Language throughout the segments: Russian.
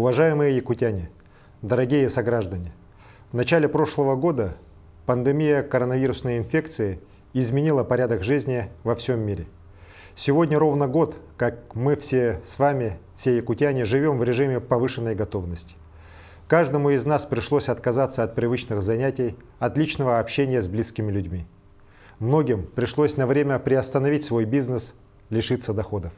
Уважаемые якутяне, дорогие сограждане, в начале прошлого года пандемия коронавирусной инфекции изменила порядок жизни во всем мире. Сегодня ровно год, как мы все с вами, все якутяне, живем в режиме повышенной готовности. Каждому из нас пришлось отказаться от привычных занятий, от личного общения с близкими людьми. Многим пришлось на время приостановить свой бизнес, лишиться доходов.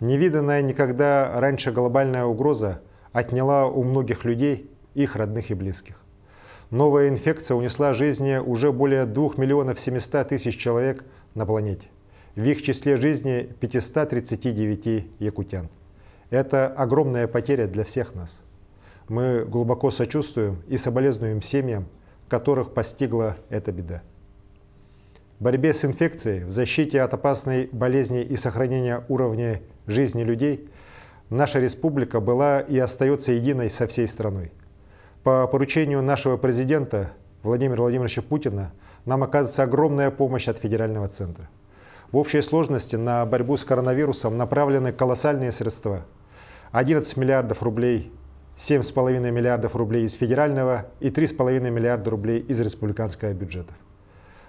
Невиданная никогда раньше глобальная угроза – отняла у многих людей их родных и близких. Новая инфекция унесла жизни уже более 2 миллионов 700 тысяч человек на планете. В их числе жизни 539 якутян. Это огромная потеря для всех нас. Мы глубоко сочувствуем и соболезнуем семьям, которых постигла эта беда. В борьбе с инфекцией, в защите от опасной болезни и сохранении уровня жизни людей – наша республика была и остается единой со всей страной. По поручению нашего президента Владимира Владимировича Путина нам оказывается огромная помощь от федерального центра. В общей сложности на борьбу с коронавирусом направлены колоссальные средства. 11 миллиардов рублей, 7,5 миллиардов рублей из федерального и 3,5 миллиарда рублей из республиканского бюджета.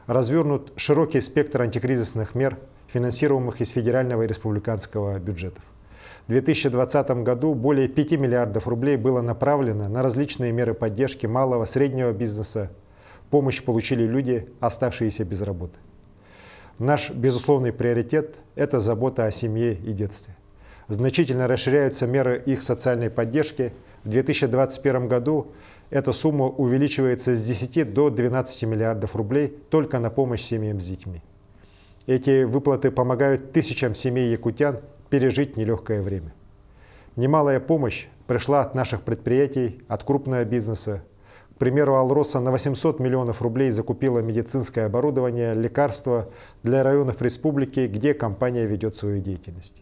Развернут широкий спектр антикризисных мер, финансируемых из федерального и республиканского бюджетов. 2020 году более 5 миллиардов рублей было направлено на различные меры поддержки малого, и среднего бизнеса. Помощь получили люди, оставшиеся без работы. Наш безусловный приоритет – это забота о семье и детстве. Значительно расширяются меры их социальной поддержки. В 2021 году эта сумма увеличивается с 10 до 12 миллиардов рублей только на помощь семьям с детьми. Эти выплаты помогают тысячам семей якутян пережить нелегкое время. Немалая помощь пришла от наших предприятий, от крупного бизнеса. К примеру, Алроса на 800 миллионов рублей закупила медицинское оборудование, лекарства для районов республики, где компания ведет свою деятельность.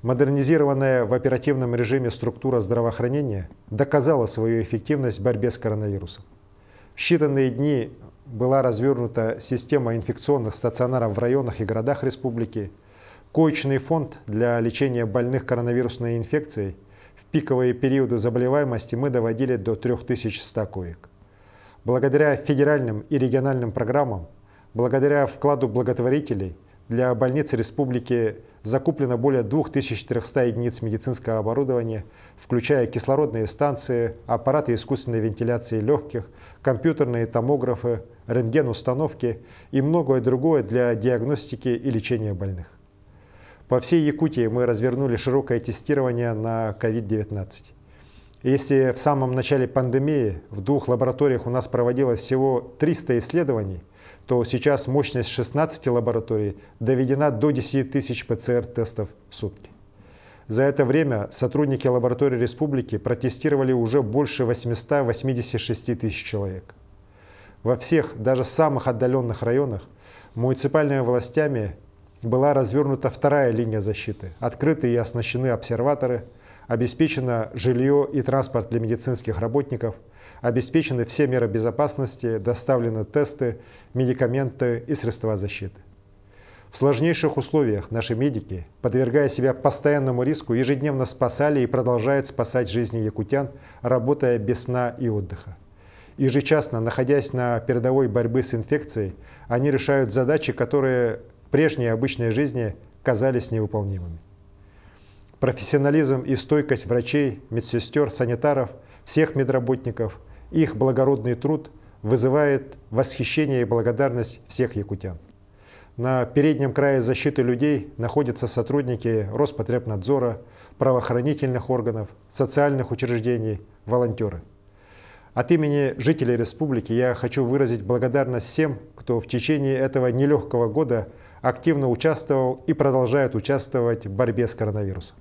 Модернизированная в оперативном режиме структура здравоохранения доказала свою эффективность в борьбе с коронавирусом. В считанные дни была развернута система инфекционных стационаров в районах и городах республики – Коечный фонд для лечения больных коронавирусной инфекцией в пиковые периоды заболеваемости мы доводили до 3100 коек. Благодаря федеральным и региональным программам, благодаря вкладу благотворителей, для больниц республики закуплено более 2400 единиц медицинского оборудования, включая кислородные станции, аппараты искусственной вентиляции легких, компьютерные томографы, рентген-установки и многое другое для диагностики и лечения больных. По всей Якутии мы развернули широкое тестирование на COVID-19. Если в самом начале пандемии в двух лабораториях у нас проводилось всего 300 исследований, то сейчас мощность 16 лабораторий доведена до 10 тысяч ПЦР-тестов в сутки. За это время сотрудники лаборатории республики протестировали уже больше 886 тысяч человек. Во всех, даже самых отдаленных районах, муниципальными властями была развернута вторая линия защиты. Открыты и оснащены обсерваторы, обеспечено жилье и транспорт для медицинских работников, обеспечены все меры безопасности, доставлены тесты, медикаменты и средства защиты. В сложнейших условиях наши медики, подвергая себя постоянному риску, ежедневно спасали и продолжают спасать жизни якутян, работая без сна и отдыха. Ежечасно, находясь на передовой борьбы с инфекцией, они решают задачи, которые прежней обычной жизни казались невыполнимыми. Профессионализм и стойкость врачей, медсестер, санитаров, всех медработников, их благородный труд вызывает восхищение и благодарность всех якутян. На переднем крае защиты людей находятся сотрудники Роспотребнадзора, правоохранительных органов, социальных учреждений, волонтеры – от имени жителей республики я хочу выразить благодарность всем, кто в течение этого нелегкого года активно участвовал и продолжает участвовать в борьбе с коронавирусом.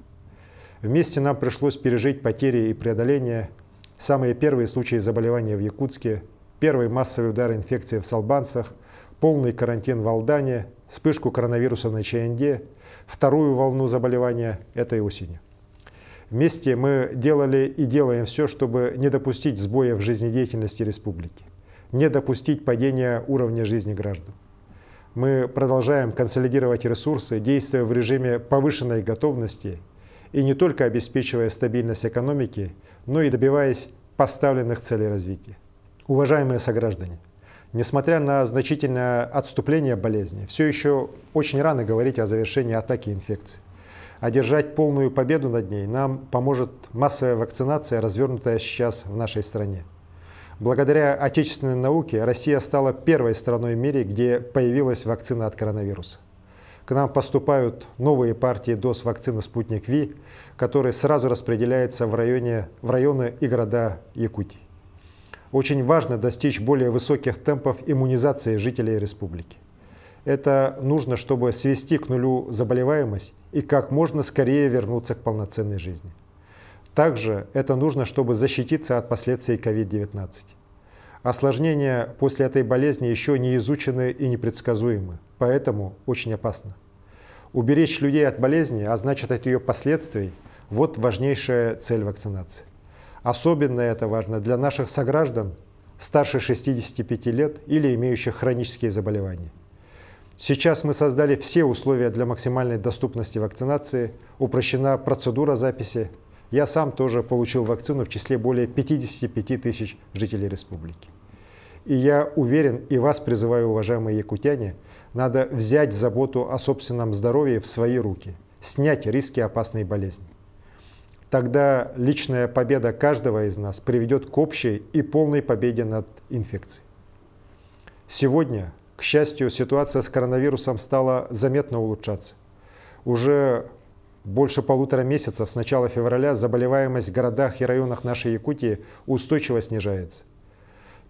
Вместе нам пришлось пережить потери и преодоление, самые первые случаи заболевания в Якутске, первый массовый удар инфекции в Салбанцах, полный карантин в Алдане, вспышку коронавируса на Чаянде, вторую волну заболевания этой осенью. Вместе мы делали и делаем все, чтобы не допустить сбоя в жизнедеятельности республики, не допустить падения уровня жизни граждан. Мы продолжаем консолидировать ресурсы, действуя в режиме повышенной готовности и не только обеспечивая стабильность экономики, но и добиваясь поставленных целей развития. Уважаемые сограждане, несмотря на значительное отступление болезни, все еще очень рано говорить о завершении атаки инфекции одержать полную победу над ней нам поможет массовая вакцинация, развернутая сейчас в нашей стране. Благодаря отечественной науке Россия стала первой страной в мире, где появилась вакцина от коронавируса. К нам поступают новые партии доз вакцины «Спутник Ви», которые сразу распределяются в, районе, в районы и города Якутии. Очень важно достичь более высоких темпов иммунизации жителей республики. Это нужно, чтобы свести к нулю заболеваемость и как можно скорее вернуться к полноценной жизни. Также это нужно, чтобы защититься от последствий COVID-19. Осложнения после этой болезни еще не изучены и непредсказуемы, поэтому очень опасно. Уберечь людей от болезни, а значит от ее последствий, вот важнейшая цель вакцинации. Особенно это важно для наших сограждан старше 65 лет или имеющих хронические заболевания. Сейчас мы создали все условия для максимальной доступности вакцинации, упрощена процедура записи. Я сам тоже получил вакцину в числе более 55 тысяч жителей республики. И я уверен и вас призываю, уважаемые якутяне, надо взять заботу о собственном здоровье в свои руки, снять риски опасной болезни. Тогда личная победа каждого из нас приведет к общей и полной победе над инфекцией. Сегодня к счастью, ситуация с коронавирусом стала заметно улучшаться. Уже больше полутора месяцев с начала февраля заболеваемость в городах и районах нашей Якутии устойчиво снижается.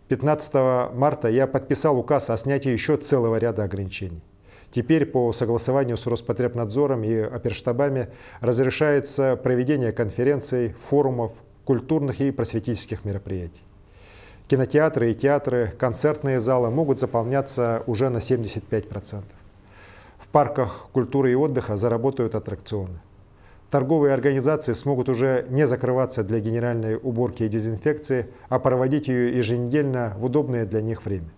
15 марта я подписал указ о снятии еще целого ряда ограничений. Теперь по согласованию с Роспотребнадзором и оперштабами разрешается проведение конференций, форумов, культурных и просветительских мероприятий кинотеатры и театры, концертные залы могут заполняться уже на 75%. В парках культуры и отдыха заработают аттракционы. Торговые организации смогут уже не закрываться для генеральной уборки и дезинфекции, а проводить ее еженедельно в удобное для них время.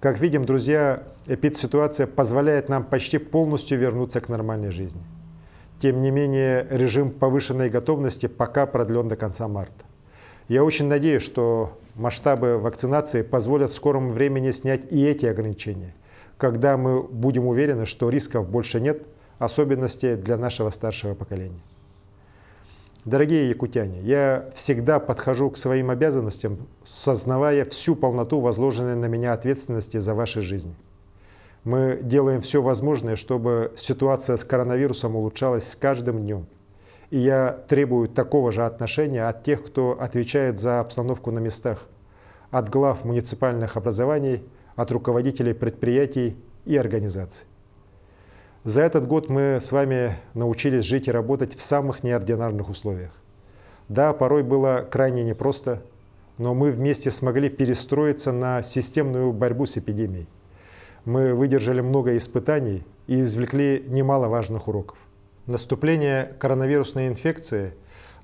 Как видим, друзья, эпид-ситуация позволяет нам почти полностью вернуться к нормальной жизни. Тем не менее, режим повышенной готовности пока продлен до конца марта. Я очень надеюсь, что масштабы вакцинации позволят в скором времени снять и эти ограничения, когда мы будем уверены, что рисков больше нет, особенностей для нашего старшего поколения. Дорогие якутяне, я всегда подхожу к своим обязанностям, сознавая всю полноту возложенной на меня ответственности за ваши жизни. Мы делаем все возможное, чтобы ситуация с коронавирусом улучшалась с каждым днем – и я требую такого же отношения от тех, кто отвечает за обстановку на местах, от глав муниципальных образований, от руководителей предприятий и организаций. За этот год мы с вами научились жить и работать в самых неординарных условиях. Да, порой было крайне непросто, но мы вместе смогли перестроиться на системную борьбу с эпидемией. Мы выдержали много испытаний и извлекли немало важных уроков. Наступление коронавирусной инфекции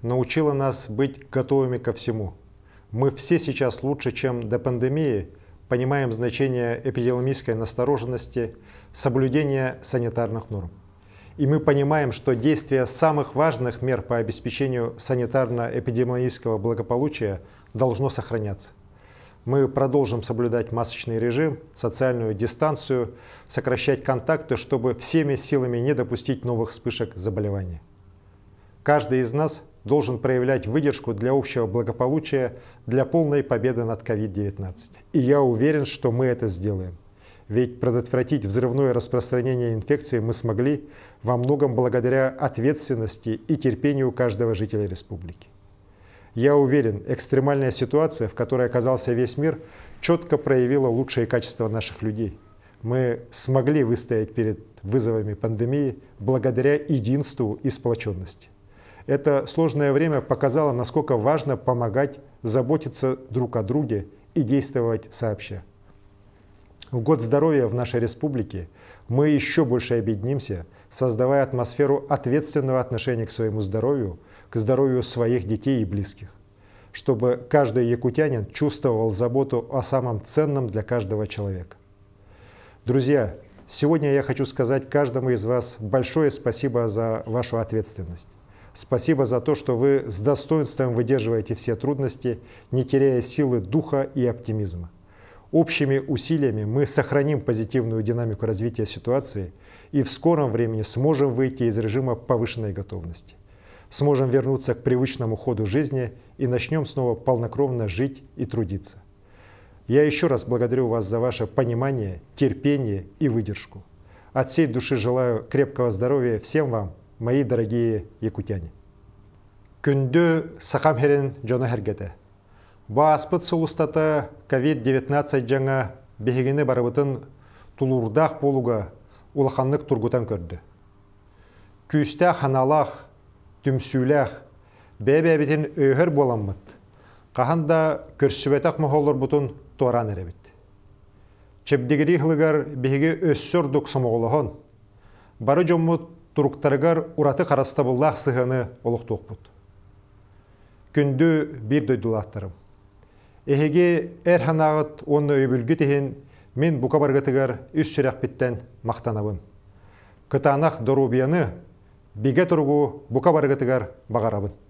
научило нас быть готовыми ко всему. Мы все сейчас лучше, чем до пандемии, понимаем значение эпидемиологической настороженности, соблюдения санитарных норм. И мы понимаем, что действие самых важных мер по обеспечению санитарно-эпидемиологического благополучия должно сохраняться. Мы продолжим соблюдать масочный режим, социальную дистанцию, сокращать контакты, чтобы всеми силами не допустить новых вспышек заболевания. Каждый из нас должен проявлять выдержку для общего благополучия, для полной победы над COVID-19. И я уверен, что мы это сделаем. Ведь предотвратить взрывное распространение инфекции мы смогли во многом благодаря ответственности и терпению каждого жителя республики. Я уверен, экстремальная ситуация, в которой оказался весь мир, четко проявила лучшие качества наших людей. Мы смогли выстоять перед вызовами пандемии благодаря единству и сплоченности. Это сложное время показало, насколько важно помогать, заботиться друг о друге и действовать сообща. В год здоровья в нашей республике мы еще больше объединимся, создавая атмосферу ответственного отношения к своему здоровью, к здоровью своих детей и близких, чтобы каждый якутянин чувствовал заботу о самом ценном для каждого человека. Друзья, сегодня я хочу сказать каждому из вас большое спасибо за вашу ответственность. Спасибо за то, что вы с достоинством выдерживаете все трудности, не теряя силы духа и оптимизма. Общими усилиями мы сохраним позитивную динамику развития ситуации и в скором времени сможем выйти из режима повышенной готовности. Сможем вернуться к привычному ходу жизни и начнем снова полнокровно жить и трудиться. Я еще раз благодарю вас за ваше понимание, терпение и выдержку. От всей души желаю крепкого здоровья всем вам, мои дорогие якутяне. Күнді сақам херен жона Бааспыт сұлыстаты COVID-19 жаңа бегені барыбытын тулурдақ болуға улаханлык тургутан көрді. Күйсті ханалақ, бәбі бәбәбетін өйір боламмыт. көрші көрсібетақ мұхолыр бұтын туаран әребіт. Чепдегірі хылығар беге өссөр дұқсымоғылығын, бары жоммут туруктарыгар ураты қарастабыллақ сығыны олықтуқ бұд. Күнді бір дөйдулақтарым. Эхеге әр ханағыт онны өйбілгі теген мен бұқа барғытығар үш сүрақ біттен мақтанабын. Кытанақ дорубияны біге тұрғу бұқа барғытығар бағарабын.